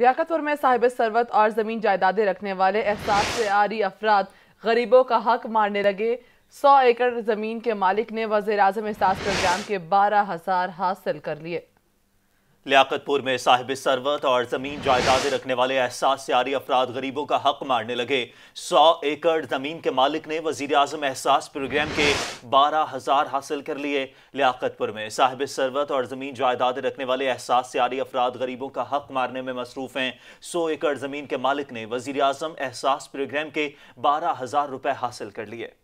लियाकतपुर में साहिब सरवत और ज़मीन जायदादें रखने वाले एहसास से आरी अफराद गरीबों का हक मारने लगे सौ एकड़ ज़मीन के मालिक ने वजीर अजम एहसास प्रोग्राम के बारह हज़ार हासिल कर लिए लियाकतपुर में साहिब सरवत और ज़मीन जायदादें रखने वाले एहसास यारी अफराद गरीबों का हक मारने लगे सौ एकड़ ज़मीन के मालिक ने वजीर अजम एहसास प्रोग्राम के बारह हज़ार हासिल कर लिए लियाकतपुर में साहिब सरवत और ज़मीन जायदादें रखने वाले एहसास यारी अफराद गरीबों का हक मारने में मसरूफ़ हैं सौ एकड़ ज़मीन के मालिक ने वजीर अजम एहसास प्रोग्राम के बारह हज़ार रुपये हासिल कर लिए